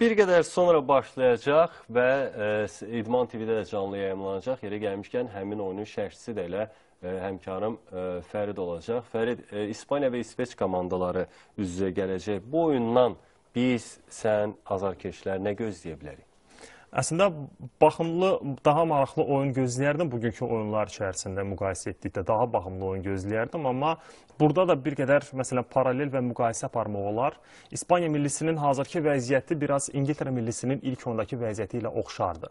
Bir qədər sonra başlayacaq və e, İdman TV-də də canlı yayımlanacaq. Yerə gəlmişkən həmin oyunun şərhçisi də elə e, həmkarım e, Fərid olacaq. Fərid, İspaniya və İsveç komandaları üz-üzə gələcək. Bu oyundan biz, sən, azarkeşlər nə gözləyə bilərik? Əslində baxımlı, daha maraqlı oyun gözləyərdim bugünkü oyunlar içərisində müqayisə etdikdə daha baxımlı oyun gözləyərdim, amma burada da bir qədər məsələn paralel və müqayisə aparmaq olar. İspaniya millisinin hazırki vəziyyəti biraz İngiltərə millisinin ilk ondakı vəziyyəti ilə oxşardı.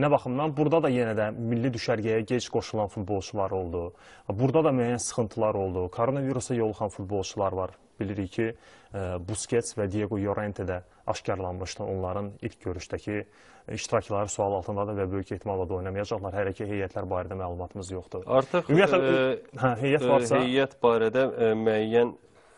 Nə baxımdan burada da yenə də milli düşərgəyə gec qoşulan futbolçular oldu. Burada da müəyyən sıxıntılar oldu. Koronavirusa yoluxan futbolçular var bilirik ki, e, Busquets və Diego Llorente də aşkarlanmışdı onların ilk görüşdəki iştirakları sual altındadır və böyük ehtimalla da oynamayacaqlar. Hələ ki, heyətlər barədə məlumatımız yoxdur. Artıq Ümumiyyətlə, ə, e, e, hə, heyət, varsa... heyət barədə ə, müəyyən ə,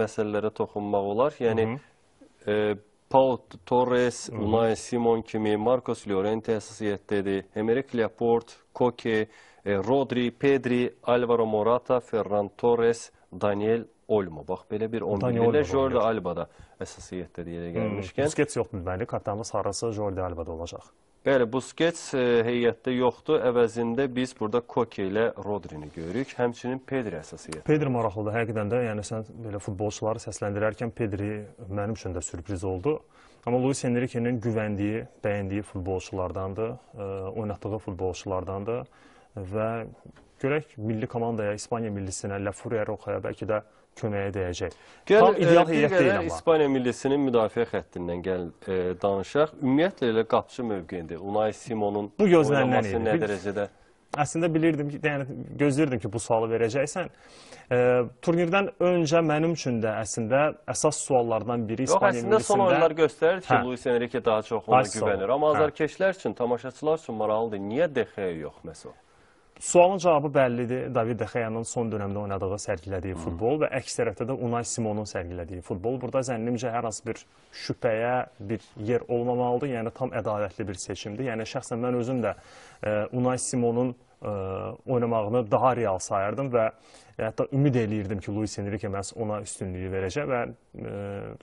məsələlərə toxunmaq olar. Yəni, Hı -hı. Ə, Pau Torres, Hı -hı. Unai Simon kimi, Marcos Llorente əsas heyətdədir. Emerick Laporte, Koke, Rodri, Pedri, Alvaro Morata, Ferran Torres, Daniel Olmo. Bax belə bir 11 ilə Jordi Alba da əsasiyyətdə yerə hmm, gəlmişkən. Hmm, Busquets yoxdur deməli, kapitanlıq sarısı Jordi Alba da olacaq. Bəli, Busquets e, heyətdə yoxdur. Əvəzində biz burada Koke ilə Rodrini görürük. Həmçinin Pedri əsasiyyətdə. Pedri maraqlıdır. Həqiqdən də, yəni sən belə futbolçuları səsləndirərkən Pedri mənim üçün də sürpriz oldu. Amma Luis Enrique-nin güvəndiyi, bəyəndiyi futbolçulardandır, e, oynatdığı futbolçulardandır və görək milli komandaya, İspaniya millisinə, La Furia Rojaya bəlkə də köməyə dəyəcək. Gəl, Tam e, ideal heyət deyil amma. İspaniya millisinin müdafiə xəttindən gəl e, danışaq. Ümumiyyətlə elə qapçı mövqeyində Unai Simonun bu gözlənilən idi. Nə dərəcədə? Əslində bilirdim ki, yəni gözləyirdim ki, bu sualı verəcəksən. E, turnirdən öncə mənim üçün də əslində əsas suallardan biri Yox, İspaniya millisində. Yox, əslində son oyunlar göstərir ki, hə. Luis Enrique daha çox ona güvənir. Amma hə. azarkeşlər üçün, tamaşaçılar üçün maraqlıdır. Niyə DX-yə yox məsələn? Sualın cavabı bəllidir. David De Xeyanın son dönəmdə oynadığı, sərgilədiyi Hı. futbol və əks tərəfdə də Unai Simonun sərgilədiyi futbol. Burada zənnimcə hər hansı bir şübhəyə bir yer olmamalıdır. Yəni tam ədalətli bir seçimdir. Yəni şəxsən mən özüm də e, Unai Simonun ə, e, oynamağını daha real sayardım və və hətta ümid eləyirdim ki, Luis Enrique məhz ona üstünlüyü verəcək və e,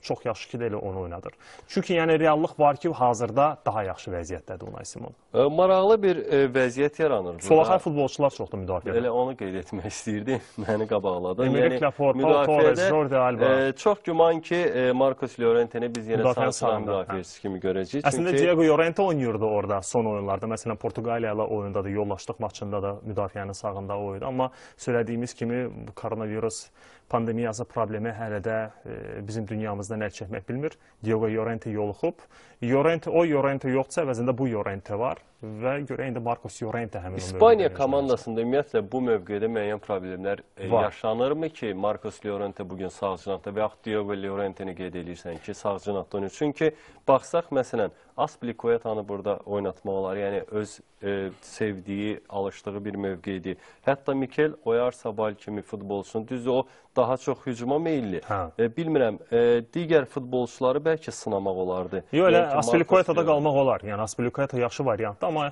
çox yaxşı ki də elə onu oynadır. Çünki yəni reallıq var ki, hazırda daha yaxşı vəziyyətdədir Unai Simon. E, maraqlı bir e, vəziyyət yaranır. Solaxay futbolçular çoxdur müdafiədə. Elə onu qeyd etmək istəyirdi, məni qabaqladı. Emerick yəni, Laporta, Torres, Jordi Alba. E, çox güman ki, e, Marcos Llorente-ni biz yenə sağ sıra hə. müdafiəçisi kimi görəcəyik. Əslində çünki... Diego Llorente oynayırdı orada son oyunlarda. Məsələn, Portuqaliya ilə oyunda da, yollaşdıq maçında da müdafiənin sağında oydu. Amma söylədiyimiz kimi коронавирус pandemiya azı problemi hələ də e, bizim dünyamızdan əl çəkmək bilmir. Diogo Llorente yoluxub. Llorente o Llorente yoxsa əvəzində bu Llorente var və görə indi Marcos Llorente həmin İspaniya komandasında ümumiyyətlə bu mövqedə müəyyən problemlər e, var. yaşanırmı ki, Marcos Llorente bu gün sağ cinahda və yaxud Diogo Llorente-ni qeyd edirsən ki, sağ cinahda oynayır. Çünki baxsaq məsələn Aspliquetanı burada oynatmaq olar. Yəni öz e, sevdiyi, alışdığı bir mövqeydir. Hətta Mikel Oyar Sabal kimi futbolçunun düzdür o daha çox hücuma meyilli. Hə. E, bilmirəm, e, digər futbolçuları bəlkə sınamaq olardı. Yox, elə Aspilicueta'da qalmaq olar. Yəni Aspilicueta yaxşı variantdır, amma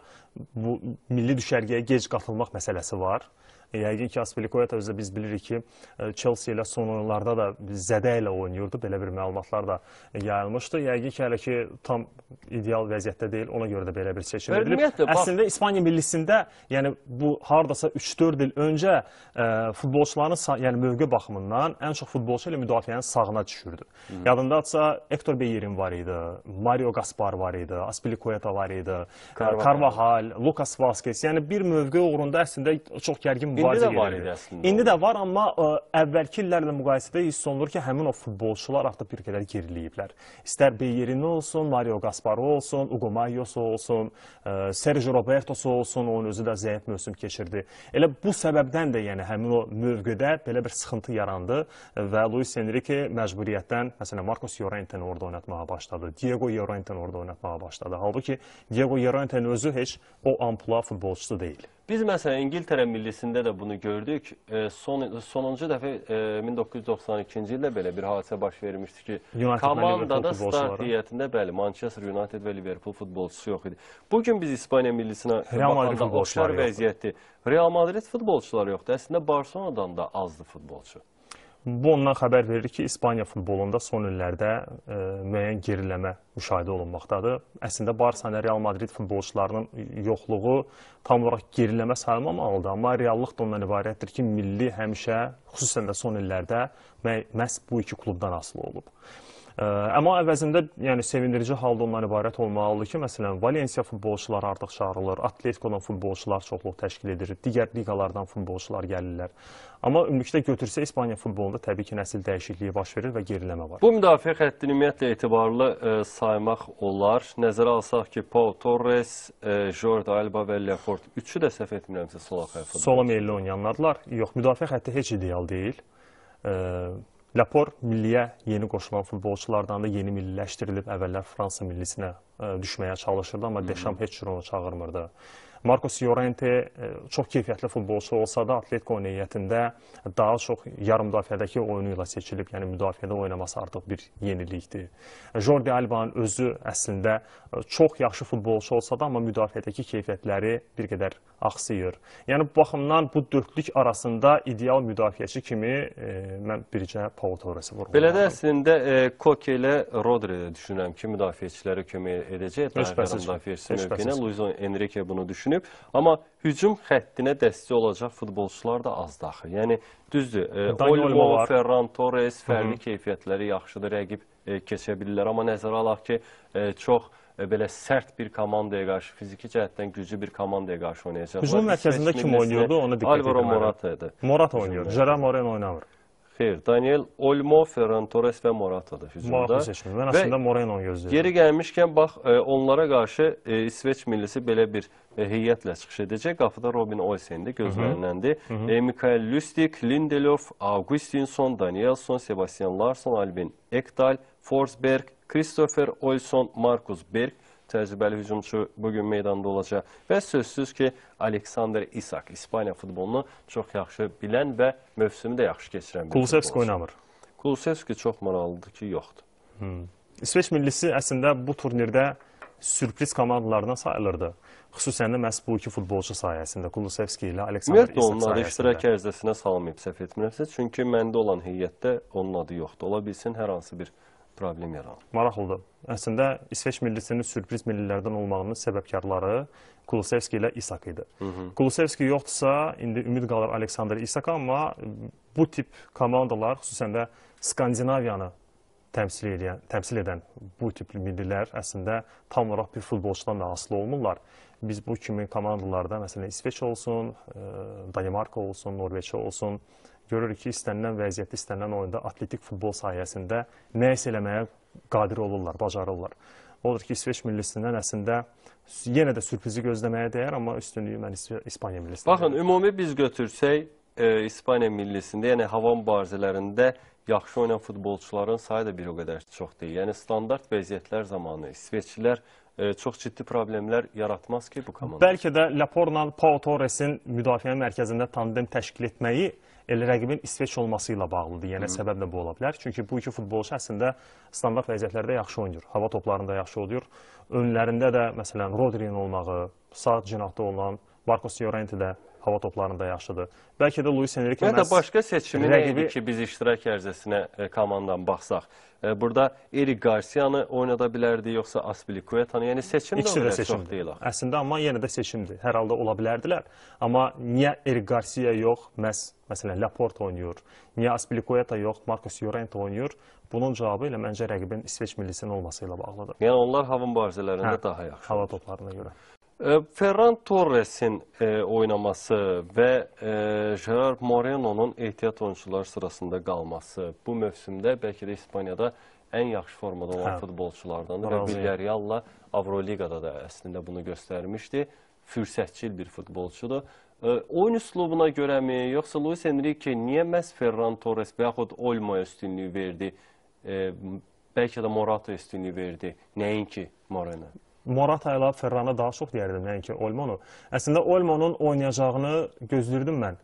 bu milli düşərgəyə gec qatılmaq məsələsi var. E, yəqin ki, Aspilicueta özü biz bilirik ki, e, Chelsea ilə son oyunlarda da zədə ilə oynayırdı. Belə bir məlumatlar da yayılmışdı. Yəqin ki, hələ ki tam ideal vəziyyətdə deyil. Ona görə də belə bir seçim edilib. Əslində İspaniya millisində, yəni bu hardasa 3-4 il öncə ə, e, futbolçuların yəni mövqe baxımından ən çox futbolçu ilə müdafiənin sağına düşürdü. Hı -hı. Yadındadsa Hector Bellerin var idi, Mario Gaspar var idi, Aspilicueta var idi, Carvajal, Lucas Vazquez. Yəni bir mövqe uğrunda əslində çox gərgin mübarizə İndi də var idi əslində. İndi də var, amma ə, e, əvvəlki illərlə müqayisədə hiss olunur ki, həmin o futbolçular artıq bir qədər geriləyiblər. İstər Beyerini olsun, Mario Gasparo olsun, Ugo Mayos olsun, ə, e, Sergio Roberto olsun, onun özü də zəif mövsüm keçirdi. Elə bu səbəbdən də yəni həmin o mövqedə belə bir sıxıntı yarandı və Luis Enrique məcburiyyətdən, məsələn, Marcos Llorente-ni orada oynatmağa başladı, Diego Llorente-ni orada oynatmağa başladı. Halbuki Diego Llorente-nin özü heç o ampula futbolçusu deyil. Biz məsələn İngiltərə millisində də bunu gördük. E, son sonuncu dəfə 1992-ci e, ildə belə bir hadisə baş vermişdi ki, United komandada start heyətində bəli Manchester United və Liverpool futbolçusu yox idi. Bu gün biz İspaniya millisinə Real Madrid futbolçuları vəziyyətdir. Real Madrid futbolçuları yoxdur. Əslində Barselonadan da azdı futbolçu. Bu ondan xəbər verir ki, İspaniya futbolunda son illərdə e, müəyyən geriləmə müşahidə olunmaqdadır. Əslində Barsa ilə Real Madrid futbolçularının yoxluğu tam olaraq geriləmə sayılmamalıdır, amma reallıq da ondan ibarətdir ki, milli həmişə, xüsusən də son illərdə məhz bu iki klubdan asılı olub. Amma əvəzində yəni sevindirici halda ondan ibarət olmalıdır ki, məsələn, Valensiya futbolçuları artıq çağırılır, Atletico-dan futbolçular çoxluq təşkil edir, digər liqalardan futbolçular gəlirlər. Amma ümumilikdə götürsə İspaniya futbolunda təbii ki, nəsil dəyişikliyi baş verir və geriləmə var. Bu müdafiə xəttini ümumiyyətlə etibarlı ə, saymaq olar. Nəzərə alsaq ki, Pau Torres, ə, Jordi Alba və Lefort üçü də səhv etmirəmsə sola xəttə. Sola meyilli oynayanlardılar. Yox, müdafiə xətti heç ideal deyil. Ə, Lapor milliyə yeni qoşulan futbolçulardan da yeni milliləşdirilib, əvvəllər Fransa millisinə ə, e, düşməyə çalışırdı, amma Deşamp heç cür onu çağırmırdı. Marcos Llorente e, çox keyfiyyətli futbolçu olsa da Atletico niyyətində daha çox yarımdafiyədəki oyunu ilə seçilib, yəni müdafiədə oynaması artıq bir yenilikdir. Jordi Alba'nın özü əslində e, çox yaxşı futbolçu olsa da, amma müdafiədəki keyfiyyətləri bir qədər axsıyır. Yəni bu baxımdan bu dördlük arasında ideal müdafiəçi kimi e, mən bircə Pau Torresi vurğuladım. Belə də əslində e, Koke ilə Rodri düşünürəm ki, müdafiəçilərə kömək edəcək. Şübhəsiz. Müdafiəçi mövqeyinə Luis Enrique bunu düşünür düşünüb. Amma hücum xəttinə dəstək olacaq futbolçular da az daxı. Yəni, düzdür, e, Olmo, Ferran Torres fərqli keyfiyyətləri yaxşıdır, rəqib e, keçə bilirlər. Amma nəzərə alaq ki, e, çox e, belə sərt bir komandaya qarşı, fiziki cəhətdən güclü bir komandaya qarşı oynayacaqlar. Hücum mərkəzində kim oynayırdı, ona diqqət edin. Alvaro Morata idi. Morata oynayırdı, Jera Moreno oynamır. Xeyr, Daniel Olmo, Ferran Torres ve Morata'dır hücumda. Morata seçmir. Mən əslində Moreno'nu gözləyirəm. Yeri gəlmişkən, bax, e, onlara qarşı e, İsveç millisi belə bir e, heyətlə çıxış edəcək. Qapıda Robin Olsen'di, gözləniləndir. E, Mikael Lustig, Lindelöf, Augustinson, Danielson, Sebastian Larsson, Albin Ekdal, Forsberg, Christopher Olson, Markus Berg təcrübəli hücumçu bugün meydanda olacaq. Və sözsüz ki, Aleksandr İsak İspaniya futbolunu çox yaxşı bilən və mövsümü də yaxşı keçirən bir Kulusevski oynamır. Kulusevski çox maraqlıdır ki, yoxdur. Hmm. İsveç millisi əslində bu turnirdə sürpriz komandalardan sayılırdı. Xüsusən də məhz bu iki futbolçu sayəsində, Kulusevski ilə Aleksandr İsak sayəsində. Ümumiyyətlə, iştirak ərzəsinə salmayıb səhv etmirəmsə, çünki məndə olan heyətdə onun adı yoxdur. Ola bilsin, hər hansı bir problem yaranır. Maraqlıdır. Əslində İsveç millisinin sürpriz millilərdən olmağının səbəbkarları Kulusevski ilə İsak idi. Hı -hı. Kulusevski yoxdursa, indi ümid qalır Aleksandr İsak, amma bu tip komandalar, xüsusən də Skandinaviyanı təmsil edən, təmsil edən bu tipli millilər əslində tam olaraq bir futbolçudan da asılı olmurlar. Biz bu kimi komandalarda, məsələn, İsveç olsun, e, Danimarka olsun, Norveç olsun, Görürük ki, istənilən vəziyyətdə, istənilən oyunda atletik futbol sayəsində nə isə eləməyə qadir olurlar, bacarırlar. Odur ki, İsveç millisindən əslində yenə də sürprizi gözləməyə dəyər, amma üstünlüyü mən İspaniya millisində. Baxın, ümumi biz götürsək, e, İspaniya millisində, yəni hava mübarizələrində yaxşı oynayan futbolçuların sayı da bir o qədər çox deyil. Yəni standart vəziyyətlər zamanı İsveçlilər e, çox ciddi problemlər yaratmaz ki bu komanda. Bəlkə də Laporla Pau Torresin müdafiə mərkəzində tandem təşkil etməyi elə rəqibin İsveç olması ilə bağlıdır. Yəni Hı -hı. səbəb də bu ola bilər. Çünki bu iki futbolçu əslində standart vəziyyətlərdə yaxşı oynayır. Hava toplarında yaxşı oynayır. Önlərində də məsələn Rodri'nin olmağı, sağ cinahda olan Marcos Llorente də hava toplarında yaxşıdır. Bəlkə də Luis Enrique məhz... Və də başqa seçimi rəqibi... ki, biz iştirak ərzəsinə e, komandan baxsaq. E, burada Erik Garciyanı oynada bilərdi, yoxsa Aspilicuetanı, yəni seçim İkisi də oynada çox deyil. Əslində, amma yenə də seçimdir. Hər halda ola bilərdilər. Amma niyə Erik Garcia yox, məhz, məsələn, Laporte oynayır? Niyə Aspilicueta yox, Marcos Llorente oynayır? Bunun cavabı ilə məncə rəqibin İsveç millisinin olması ilə bağlıdır. Yəni onlar hava mübarizələrində hə, daha yaxşı. Hava toplarına görə. Ferran Torres'in e, oynaması və e, Gerard Moreno'nun ehtiyat oyunçuları sırasında qalması bu mövsümdə bəlkə də İspaniyada ən yaxşı formada olan hə. futbolçulardandır və Villareal-la Avroligada da əslində bunu göstərmişdi. Fürsətçil bir futbolçudur. E, oyun üslubuna görəmi, yoxsa Luis Enrique niyə məhz Ferran Torres və yaxud Olmoya üstünlüyü verdi, e, bəlkə də Morata üstünlüyü verdi, nəinki Moreno? Morata ilə Ferrana daha çox deyərdim, nəinki yəni Olmonu. Əslində Olmonun oynayacağını gözləyirdim mən.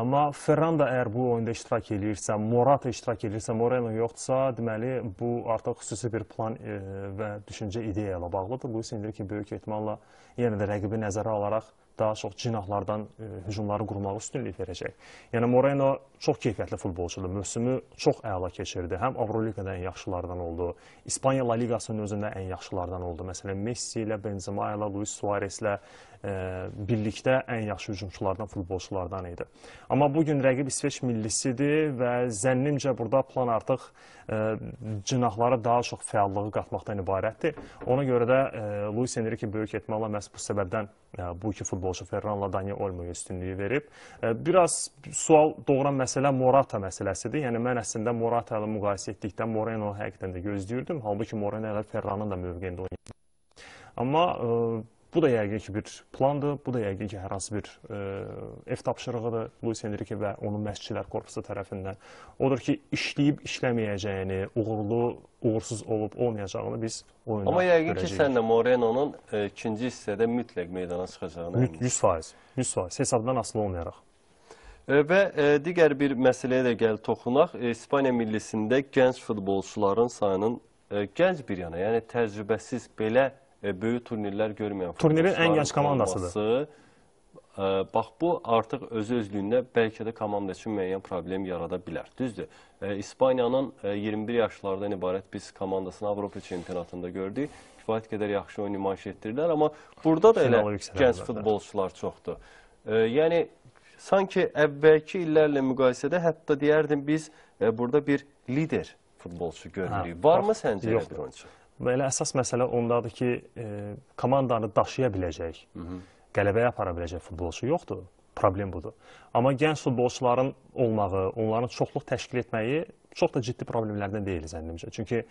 Amma Ferran da əgər bu oyunda iştirak eləyirsə, Morata iştirak eləyirsə, Moreno yoxdursa, deməli bu artıq xüsusi bir plan e, və düşüncə ideya ilə bağlıdır. Bu isə indir ki, böyük ehtimalla yenə də rəqibi nəzərə alaraq daha çox cinahlardan e, hücumları qurmağa üstünlük verəcək. Yəni Moreno çox keyfiyyətli futbolçudur. Mövsümü çox əla keçirdi. Həm Avroliqada ən yaxşılardan oldu. İspaniya La Liqasının özündə ən yaxşılardan oldu. Məsələn, Messi ilə, Benzema ilə, Luis Suarez ilə E, birlikdə ən yaxşı hücumçulardan, futbolçulardan idi. Amma bugün rəqib İsveç millisidir və zənnimcə burada plan artıq e, cinahlara daha çox fəallığı qatmaqdan ibarətdir. Ona görə də e, Luis Enrique böyük etməklə məhz bu səbəbdən bu iki futbolçu Ferranla Daniel Olmoya üstünlüyü verib. Biraz sual doğuran məsələ Morata məsələsidir. Yəni, mən əslində Morata ilə müqayisə etdikdə Moreno həqiqdən də gözləyirdim. Halbuki Moreno ilə Ferranın da mövqeyində oynayırdı. Amma Bu da yəqin ki, bir plandır, bu da yəqin ki, hər hansı bir e, ev tapşırığıdır Luis Enrique və onun məşqçilər korpusu tərəfindən. Odur ki, işləyib işləməyəcəyini, uğurlu, uğursuz olub olmayacağını biz oyunda görəcəyik. Amma yəqin görəcəyik. ki, sən də Moreno'nun e, ikinci hissədə mütləq meydana çıxacağını əminsin. 100%, 100%, hesabdan asılı olmayaraq. E, və e, digər bir məsələyə də gəl toxunaq. E, İspaniya millisində gənc futbolçuların sayının gənc bir yana, yəni təcrübəsiz belə E, böyük turnirlər görməyən turnirin ən gənc komandasıdır. Olması, e, bax bu artıq özü özlüyündə bəlkə də komanda üçün müəyyən problem yarada bilər. Düzdür. E, İspaniyanın 21 yaşlardan ibarət biz komandasını Avropa çempionatında gördük. Kifayət qədər yaxşı oyun nümayiş etdirirlər, amma burada da elə gənc futbolçular çoxdur. Yəni sanki əvvəlki illərlə müqayisədə hətta deyərdim biz burada bir lider futbolçu görürük. Hə, Varmı səncə yoxdur. bir oyuncu? Elə əsas məsələ ondadır ki, e, komandanı daşıya biləcək, Hı -hı. qələbəyə apara biləcək futbolçu yoxdur. Problem budur. Amma gənc futbolçuların olmağı, onların çoxluq təşkil etməyi çox da ciddi problemlərdən deyil zənnimcə. Çünki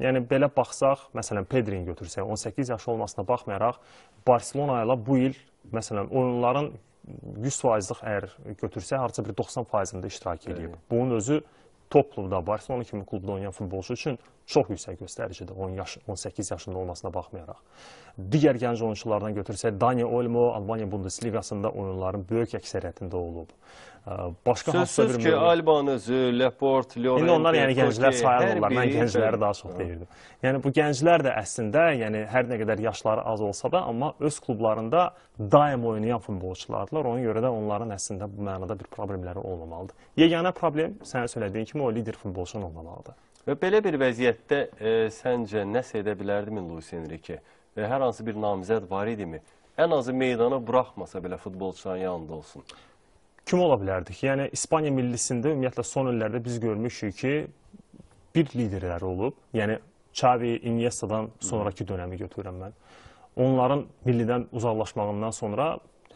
yəni belə baxsaq, məsələn, Pedrini götürsək, 18 yaşı olmasına baxmayaraq Barselona ilə bu il məsələn oyunların 100%-lıq əgər götürsək, harca bir 90%-ində iştirak edib. Bunun özü Toplumda, Barcelona kimi klubda oynayan futbolçu üçün çox yüksək göstəricidir 10 yaş, 18 yaşında olmasına baxmayaraq. Digər gənc oyunçulardan götürsək, Dani Olmo Albaniya Bundesliqasında oyunların böyük əksəriyyətində olub. Başqa hansısa bir ki, Albanızı, Leport, Llorente, İndi onlar yəni gənclər sayılırlar. Mən gəncləri daha çox hə. deyirdim. Yəni bu gənclər də əslində, yəni hər nə qədər yaşları az olsa da, amma öz klublarında daim oynayan futbolçulardılar. Ona görə də onların əslində bu mənada bir problemləri olmamalıdır. Yeganə problem sənin söylədiyin kimi o lider futbolçunun olmalıdır. Və belə bir vəziyyətdə e, səncə nəsə edə bilərdimi Luis Enrique? Və e, hər hansı bir namizəd var idimi? Ən azı meydana buraxmasa belə futbolçuların yanında olsun. Kim ola bilərdik? Yəni, İspaniya millisində ümumiyyətlə son illərdə biz görmüşük ki, bir liderlər olub. Yəni, Xavi, Iniesta'dan sonraki dönəmi götürürəm mən. Onların millidən uzaqlaşmağından sonra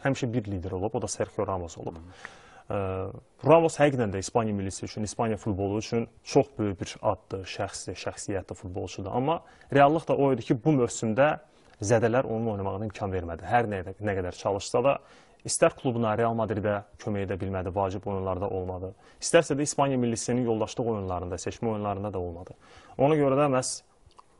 həmişə bir lider olub, o da Sergio Ramos olub. Hı -hı. Ramos həqiqətən də İspaniya millisi üçün, İspaniya futbolu üçün çox böyük bir addır, şəxsdir, şəxsiyyətli futbolçudur. Amma reallıq da o idi ki, bu mövsümdə zədələr onun oynamağına imkan vermədi. Hər nə, nə qədər çalışsa da, istər klubuna Real Madridə kömək edə bilmədi, vacib oyunlarda olmadı. İstərsə də İspaniya millisinin yoldaşlıq oyunlarında, seçmə oyunlarında da olmadı. Ona görə də məhz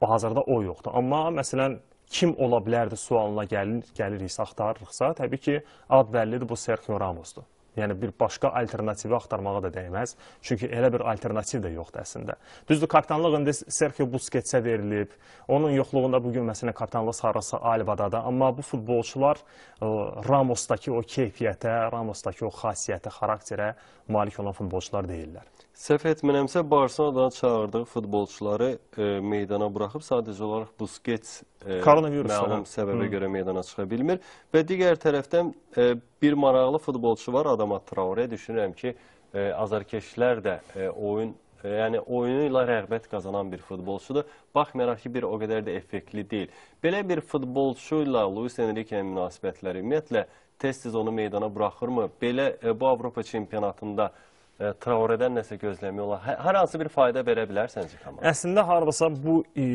hazırda o yoxdur. Amma məsələn, kim ola bilərdi sualına gəlir, gəliriksə, axtarırıqsa, təbii ki, ad bəllidir, bu Sergio Ramosdur. Yəni bir başqa alternativi axtarmağa da dəyməz. Çünki elə bir alternativ də yoxdur əslində. Düzdür, kapitanlıq indi Sergio Busquetsə verilib. Onun yoxluğunda bu gün məsələn kapitanlıq Sarasa Alvadadır, amma bu futbolçular Ramosdakı o keyfiyyətə, Ramosdakı o xasiyyətə, xarakterə malik olan futbolçular deyillər. Səhv etmirəmsə, Barselonadan çağırdığı futbolçuları e, meydana buraxıb sadəcə olaraq Busquets e, məlum hə. səbəbə Hı. görə meydana çıxa bilmir. Və digər tərəfdən e, bir maraqlı futbolçu var, Adama Traore. Düşünürəm ki, e, azarkeşlər də e, oyun e, yəni oyunu ilə rəğbət qazanan bir futbolçudur. Baxmayaraq ki, bir o qədər də effektli deyil. Belə bir futbolçu ilə Luis Enrique-nin münasibətləri ümumiyyətlə tez-tez onu meydana buraxırmı? Belə e, bu Avropa çempionatında e, Traoredən nəsə gözləmək olar? Hə, hər hansı bir fayda verə bilərsiniz komanda? Əslində, harbasa bu e,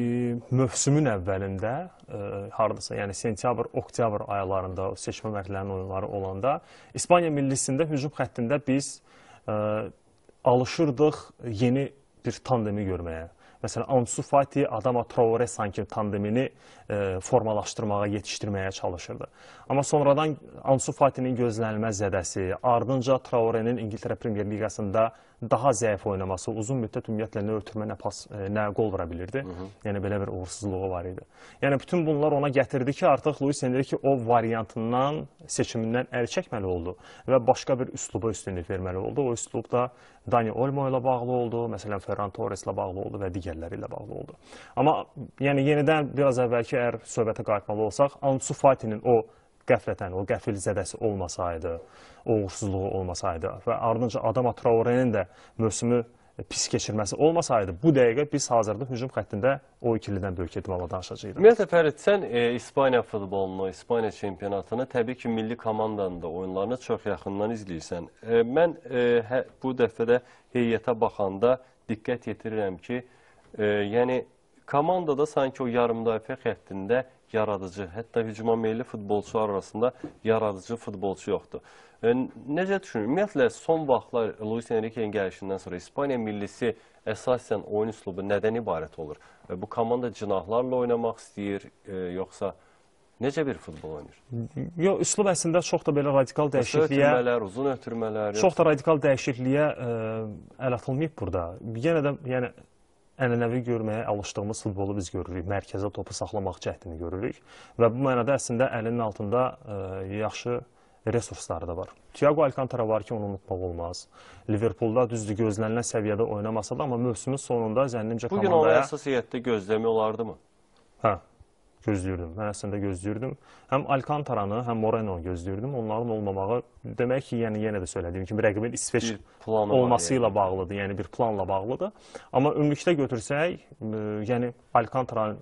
mövsümün əvvəlində, e, hardasa, yəni sentyabr, oktyabr aylarında seçmə mərkələrinin oyunları olanda, İspaniya millisində hücum xəttində biz e, alışırdıq yeni bir tandemi görməyə. Məsələn, Ansu Fati Adama Traore sanki tandemini e, formalaşdırmağa, yetişdirməyə çalışırdı. Amma sonradan Ansu Fatinin gözlənilməz zədəsi, ardınca Traore'nin İngiltərə Premyer Liqasında daha zəif oynaması, uzun müddət ümumiyyətlə nə örtürmə, nə pas, e, nə qol vura bilirdi. Hı -hı. Yəni belə bir uğursuzluğu var idi. Yəni bütün bunlar ona gətirdi ki, artıq Luis Enrique o variantından, seçimindən əl çəkməli oldu və başqa bir üsluba üstünlük verməli oldu. O üslub da Dani Olmo ilə bağlı oldu, məsələn Ferran Torres ilə bağlı oldu və digərləri ilə bağlı oldu. Amma yəni yenidən biraz əvvəlki əgər söhbətə qayıtmalı olsaq, Ansu Fatinin o qəflətən o qəfil zədəsi olmasaydı, uğursuzluğu olmasaydı və ardınca Adama Traorenin də mövsümü e, pis keçirməsi olmasaydı, bu dəqiqə biz hazırda hücum xəttində o ikilidən böyük ehtimalla danışacağıq. Ümumiyyətlə Fərid, sən e, İspaniya futbolunu, İspaniya çempionatını təbii ki, milli komandanın da oyunlarını çox yaxından izləyirsən. E, mən e, hə, bu dəfədə heyətə baxanda diqqət yetirirəm ki, e, yəni komandada sanki o yarımdafə xəttində yaradıcı, hətta hücuma meyilli futbolçular arasında yaradıcı futbolçu yoxdur. E, necə düşünür? Ümumiyyətlə, son vaxtlar Luis Enrique-nin gəlişindən sonra İspaniya millisi əsasən oyun üslubu nədən ibarət olur? E, bu komanda cinahlarla oynamaq istəyir, e, yoxsa necə bir futbol oynayır? Yox, üslub əslində çox da belə radikal dəyişikliyə... Qısa ötürmələr, uzun ötürmələr... Çox da radikal dəyişikliyə ə, əl atılmayıb burada. Yenə də, yəni, ənənəvi görməyə alışdığımız futbolu biz görürük. Mərkəzə topu saxlamaq cəhdini görürük və bu mənada əslində əlinin altında ə, e, yaxşı resursları da var. Thiago Alcantara var ki, onu unutmaq olmaz. Liverpoolda düzdür gözlənilən səviyyədə oynamasa da, amma mövsümün sonunda zənnimcə komandaya... Bugün onu əsasiyyətdə gözləmək olardı mı? Hə, gözləyirdim. Mən əslində gözləyirdim. Həm Alcantara'nı, həm Moreno gözləyirdim. Onların olmamağı demək ki, yəni yenə də söylədiyim kimi rəqibin İsveç olması ilə yəni. bağlıdır, yəni bir planla bağlıdır. Amma ümumilikdə götürsək, e, yəni Alcantara'nın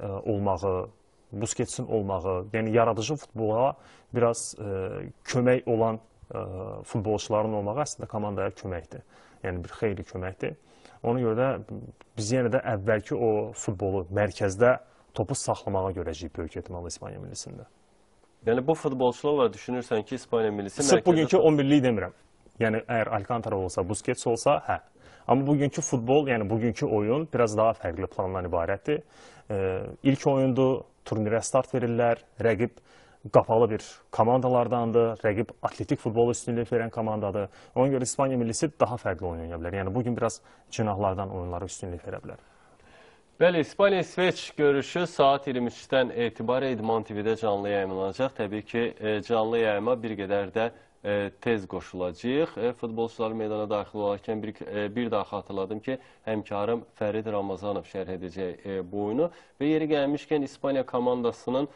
e, olmağı, Busquets'in olmağı, yəni yaradıcı futbola biraz e, kömək olan futbolçuların olmağı əslində komandaya köməkdir. Yəni bir xeyli köməkdir. Ona görə də biz yenə də əvvəlki o futbolu mərkəzdə topu saxlamağa görəcəyik böyük ehtimalla İspaniya millisində. Yəni bu futbolçularla düşünürsən ki, İspaniya millisi mərkəzdə... Sırf bugünkü 11-liyi demirəm. Yəni əgər Alcantara olsa, Busquets olsa, hə. Amma bugünkü futbol, yəni bugünkü oyun biraz daha fərqli plandan ibarətdir. E, ilk oyundu, turnirə start verirlər, rəqib qapalı bir komandalardandır, rəqib atletik futbolu üstünlük verən komandadır. Ona görə İspaniya millisi daha fərqli oynaya bilər. Yəni bugün biraz cinahlardan oyunlara üstünlük verə bilər. Bəli, İspaniya-İsveç görüşü saat 23-dən etibarən İdman TV-də canlı yayınlanacaq. Təbii ki, e, canlı yayıma bir qədər də e, tez qoşulacaq. E, futbolçular meydana daxil olarkən bir, bir daha xatırladım ki, həmkarım Fərid Ramazanov şərh edəcək bu oyunu və yeri gəlmişkən İspaniya komandasının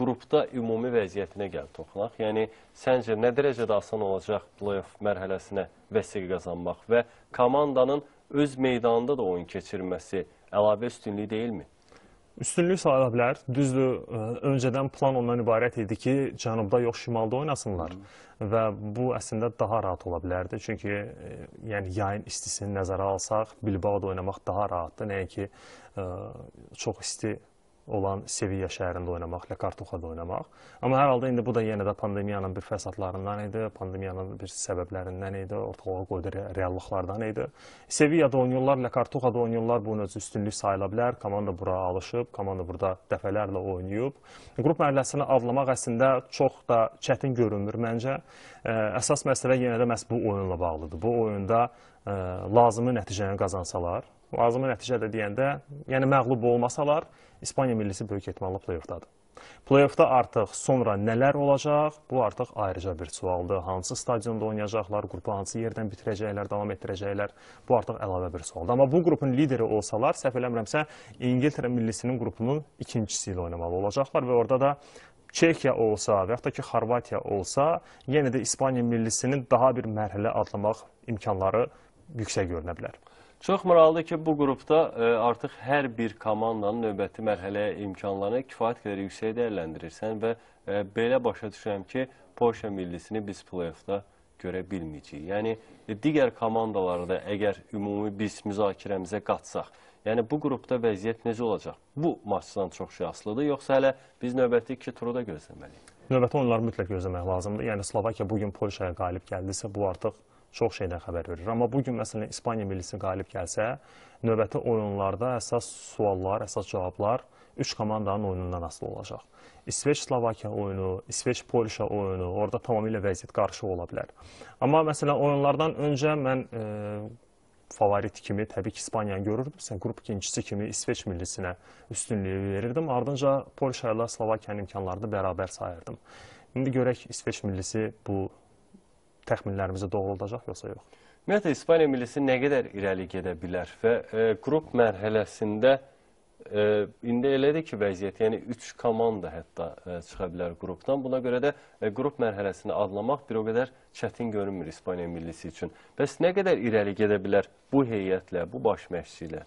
qrupda ümumi vəziyyətinə gəl toxunaq. Yəni, səncə nə dərəcədə asan olacaq playoff mərhələsinə vəsiq qazanmaq və komandanın öz meydanında da oyun keçirməsi əlavə üstünlük deyilmi? Üstünlük sağlaya bilər. Düzdür, e, öncədən plan ondan ibarət idi ki, cənubda yox, şimalda oynasınlar. Hı. Və bu əslində daha rahat ola bilərdi. Çünki e, yəni yayın istisini nəzərə alsaq, Bilbaoda oynamaq daha rahatdır. Nəinki e, çox isti olan Sevilla şəhərində oynamaq, La Cartuja-da oynamaq. Amma hər halda indi bu da yenə də pandemiyanın bir fəsadlarından idi, pandemiyanın bir səbəblərindən idi, ortalığa qoydu reallıqlardan idi. Sevilla'da oynayırlar, La Cartuja-da oynayırlar, bunun özü üstünlük sayıla bilər. Komanda bura alışıb, komanda burada dəfələrlə oynayıb. Qrup mərhələsini adlamaq əslində çox da çətin görünmür məncə. Əsas məsələ yenə də məhz bu oyunla bağlıdır. Bu oyunda lazımı nəticəni qazansalar, lazımı nəticədə deyəndə, yəni məğlub olmasalar, İspaniya millisi böyük ehtimalla playoffdadır. Playoffda artıq sonra nələr olacaq? Bu artıq ayrıca bir sualdır. Hansı stadionda oynayacaqlar, qrupu hansı yerdən bitirəcəklər, davam etdirəcəklər? Bu artıq əlavə bir sualdır. Amma bu qrupun lideri olsalar, səhv eləmirəmsə, İngiltərə millisinin qrupunun ikincisi ilə oynamalı olacaqlar və orada da Çexiya olsa və yaxud da ki, Xorvatiya olsa, yenə də İspaniya millisinin daha bir mərhələ adlamaq imkanları yüksək görünə bilər. Çox maraqlıdır ki, bu qrupda ə, e, artıq hər bir komandanın növbəti mərhələyə imkanlarını kifayət qədər yüksək dəyərləndirirsən və ə, e, belə başa düşürəm ki, Polşa millisini biz play-offda görə bilməyəcəyik. Yəni, e, digər komandalarda əgər ümumi biz müzakirəmizə qatsaq, yəni bu qrupda vəziyyət necə olacaq? Bu maçdan çox şey asılıdır, yoxsa hələ biz növbəti iki turu da gözləməliyik? Növbəti onları mütləq gözləmək lazımdır. Yəni, Slovakiya bugün Polşaya qalib gəldisə, bu artıq çox şeydən xəbər verir. Amma bugün, məsələn, İspaniya millisi qalib gəlsə, növbəti oyunlarda əsas suallar, əsas cavablar üç komandanın oyunundan asılı olacaq. İsveç-Slovakiya oyunu, İsveç-Polşa oyunu, orada tamamilə vəziyyət qarşı ola bilər. Amma məsələn, oyunlardan öncə mən e, favorit kimi təbii ki İspaniyanı görürdüm. Sən qrup ikincisi kimi İsveç millisinə üstünlüyü verirdim. Ardınca Polşa ilə Slovakiyanın imkanlarını bərabər sayırdım. İndi görək İsveç millisi bu təxminlərimizə doğru olacaq yoxsa yox? Ümumiyyətlə, İspaniya millisi nə qədər irəli gedə bilər və e, qrup mərhələsində e, indi elədir ki, vəziyyət, yəni 3 komanda hətta e, çıxa bilər qrupdan. Buna görə də e, qrup mərhələsini adlamaq bir o qədər çətin görünmür İspaniya millisi üçün. Bəs nə qədər irəli gedə bilər bu heyətlə, bu baş məşqçi ilə?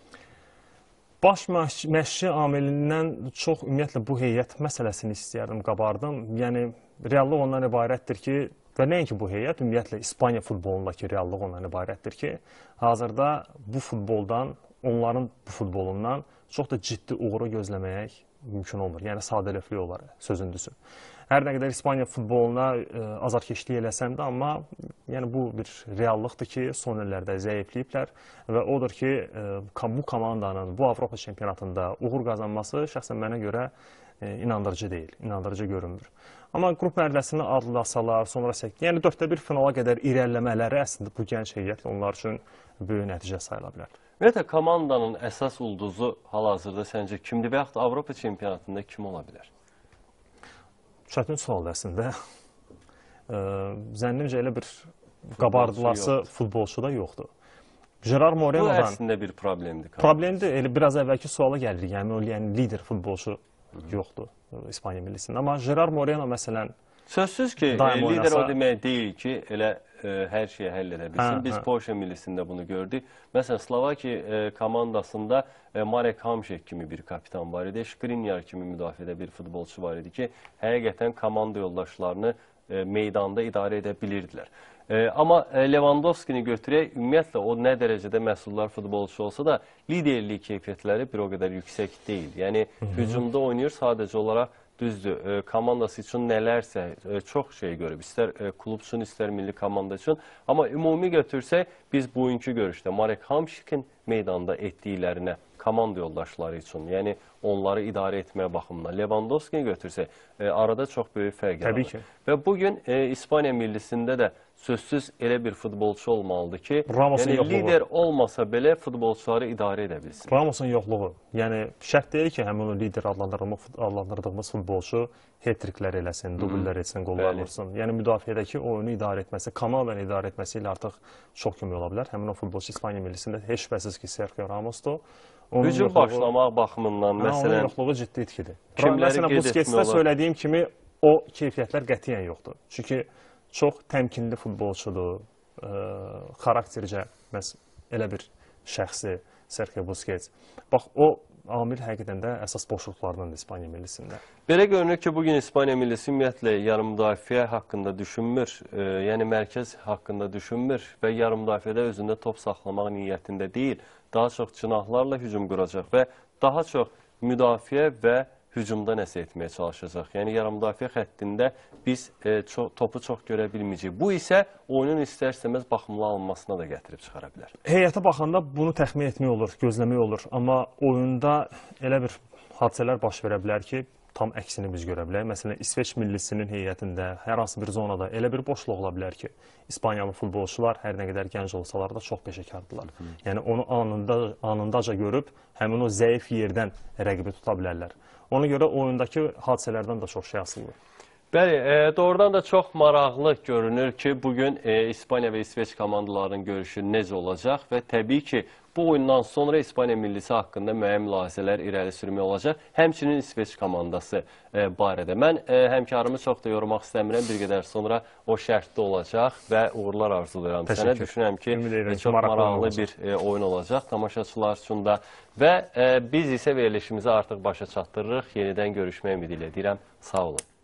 Baş məşqçi amilindən çox ümumiyyətlə bu heyət məsələsini istəyərdim, qabardım. Yəni, reallıq ondan ibarətdir ki, Və nəinki bu heyət, ümumiyyətlə İspaniya futbolundakı reallıq ondan ibarətdir ki, hazırda bu futboldan, onların bu futbolundan çox da ciddi uğuru gözləmək mümkün olmur. Yəni sadəlövlük olar sözün düzü. Hər nə qədər İspaniya futboluna ə, e, azarkeşlik eləsəm də, amma yəni bu bir reallıqdır ki, son illərdə zəifləyiblər və odur ki, ə, e, bu komandanın bu Avropa çempionatında uğur qazanması şəxsən mənə görə ə, e, inandırıcı deyil, inandırıcı görünmür. Amma qrup mərhələsini adlasalar, sonra 8, yəni 4-də 1 finala qədər irəliləmələri əslində bu gənc heyət onlar üçün böyük nəticə sayıla bilər. Ümumiyyətlə, komandanın əsas ulduzu hal-hazırda səncə kimdir və yaxud Avropa çempionatında kim ola bilər? Çətin sual əslində. Zənnimcə elə bir qabardılası futbolçu da yoxdur. Gerard Moreno'dan... Bu əslində bir problemdir. Problemdir, elə biraz əvvəlki suala gəlirik. Yəni, o yəni, lider futbolçu yoxdur İspaniya millisinin. Amma Gerard Moreno məsələn Sözsüz ki, e, lider oynasa... o demək deyil ki, elə ə, e, hər şeyi həll edə bilsin. Hə, Biz hə. Polşa millisində bunu gördük. Məsələn, Slovakiya ə, e, komandasında ə, Marek Hamşek kimi bir kapitan var idi, Skriniar kimi müdafiədə bir futbolçu var idi ki, həqiqətən komanda yoldaşlarını ə, meydanda idarə edə bilirdilər. E, amma Lewandowski-ni götürək, ümumiyyətlə o nə dərəcədə məhsullar futbolçu olsa da liderlik keyfiyyətləri bir o qədər yüksək deyil. Yəni Hı -hı. hücumda oynayır sadəcə olaraq düzdür. E, komandası üçün nələrsə e, çox şey görüb. İstər e, klub üçün, istər milli komanda üçün. Amma ümumi götürsək biz bugünkü görüşdə Marek Hamşikin meydanda etdiklərinə komanda yoldaşları üçün, yəni onları idarə etməyə baxımından Lewandowski-ni götürsək, e, arada çox böyük fərq yaranır. Və bu gün e, İspaniya millisində də sözsüz elə bir futbolçu olmalıdır ki, Ramosun yəni, yoxluğu. lider olmasa belə futbolçuları idarə edə bilsin. Ramosun yoxluğu, yəni şərt deyil ki, həmin o lider adlandırdığımız futbolçu hetriklər eləsin, dubillər etsin, qollar vursun. Yəni müdafiədəki oyunu idarə etməsi, komandanı idarə etməsi ilə artıq çox kimi ola bilər. Həmin o futbolçu İspaniya millisində heç şübhəsiz ki, Sergio Ramosdur. Onun Hücum yoxluğu, başlamaq baxımından, hə, məsələn... Onun yoxluğu ciddi itkidir. Məsələn, Busquetsdə söylədiyim kimi o keyfiyyətlər qətiyyən yoxdur. Çünki çox təmkinli futbolçudur. Ə, xaraktercə məs elə bir şəxsi Sergio Busquets. Bax o amil həqiqətən də əsas boşluqlardan İspaniya millisində. Belə görünür ki, bugün İspaniya millisi ümumiyyətlə yarımdafiə haqqında düşünmür, e, yəni mərkəz haqqında düşünmür və yarımdafiədə özündə top saxlamaq niyyətində deyil, daha çox cinahlarla hücum quracaq və daha çox müdafiə və hücumda nəsə etməyə çalışacaq. Yəni, yarımdafiə xəttində biz e, çox, topu çox görə bilməyəcəyik. Bu isə oyunun istər-istəməz baxımlı alınmasına da gətirib çıxara bilər. Heyətə baxanda bunu təxmin etmək olur, gözləmək olur. Amma oyunda elə bir hadisələr baş verə bilər ki, tam əksini biz görə bilərik. Məsələn, İsveç millisinin heyətində hər hansı bir zonada elə bir boşluq ola bilər ki, İspaniyalı futbolçular hər nə qədər gənc olsalar da çox peşəkardılar. Yəni onu anında anındaca görüb həmin o zəif yerdən rəqibi tuta bilərlər. Ona görə oyundakı hadisələrdən də çox şey asılıdır. Bəli, e, doğrudan da çox maraqlı görünür ki, bugün e, İspaniya və İsveç komandalarının görüşü necə olacaq və təbii ki, Bu oyundan sonra İspaniya millisi haqqında müəyyən mülahizələr irəli sürmək olacaq. Həmçinin İsveç komandası e, barədə. Mən e, həmkarımı çox da yormaq istəmirəm. Bir qədər sonra o şərtdə olacaq və uğurlar arzulayıram. Sənə düşünəm ki, e, çox maraqlı bir e, oyun olacaq tamaşaçılar üçün də. Və e, biz isə verilişimizi artıq başa çatdırırıq. Yenidən görüşmək ümidi ilə deyirəm. Sağ olun.